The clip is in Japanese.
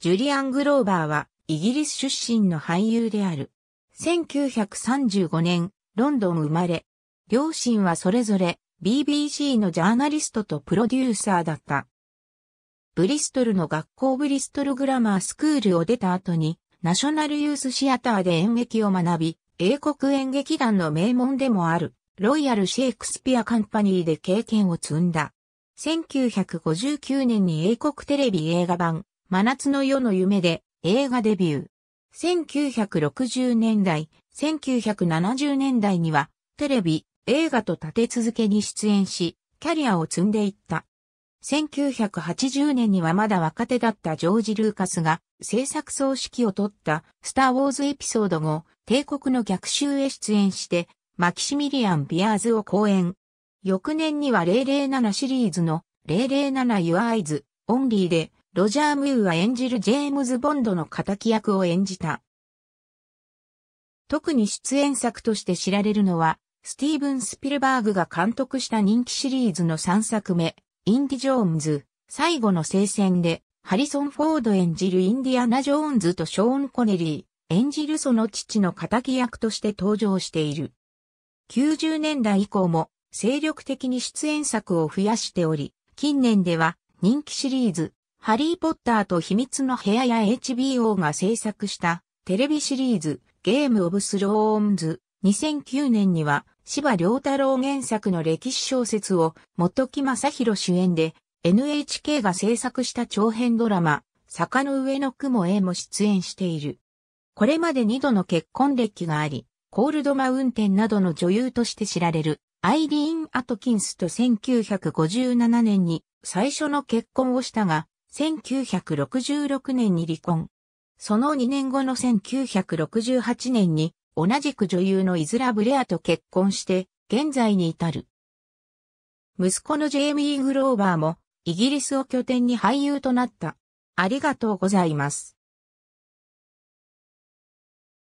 ジュリアン・グローバーはイギリス出身の俳優である。1935年、ロンドン生まれ。両親はそれぞれ BBC のジャーナリストとプロデューサーだった。ブリストルの学校ブリストルグラマースクールを出た後に、ナショナルユースシアターで演劇を学び、英国演劇団の名門でもある、ロイヤル・シェイクスピア・カンパニーで経験を積んだ。1959年に英国テレビ映画版、真夏の夜の夢で映画デビュー。1960年代、1970年代にはテレビ、映画と立て続けに出演し、キャリアを積んでいった。1980年にはまだ若手だったジョージ・ルーカスが制作総指揮を取ったスター・ウォーズエピソード後、帝国の逆襲へ出演して、マキシミリアン・ビアーズを講演。翌年には007シリーズの007 Your Eyes Only でロジャー・ムーは演じるジェームズ・ボンドの敵役を演じた。特に出演作として知られるのは、スティーブン・スピルバーグが監督した人気シリーズの3作目、インディ・ジョーンズ、最後の聖戦で、ハリソン・フォード演じるインディアナ・ジョーンズとショーン・コネリー、演じるその父の敵役として登場している。90年代以降も精力的に出演作を増やしており、近年では人気シリーズ、ハリー・ポッターと秘密の部屋や HBO が制作したテレビシリーズゲーム・オブ・スローンズ2009年には芝良太郎原作の歴史小説を元木正宏主演で NHK が制作した長編ドラマ坂の上の雲へも出演している。これまで二度の結婚歴があり、コールドマウンテンなどの女優として知られるアイリーン・アトキンスと1957年に最初の結婚をしたが、1966年に離婚。その2年後の1968年に、同じく女優のイズラ・ブレアと結婚して、現在に至る。息子のジェイミー・グローバーも、イギリスを拠点に俳優となった。ありがとうございます。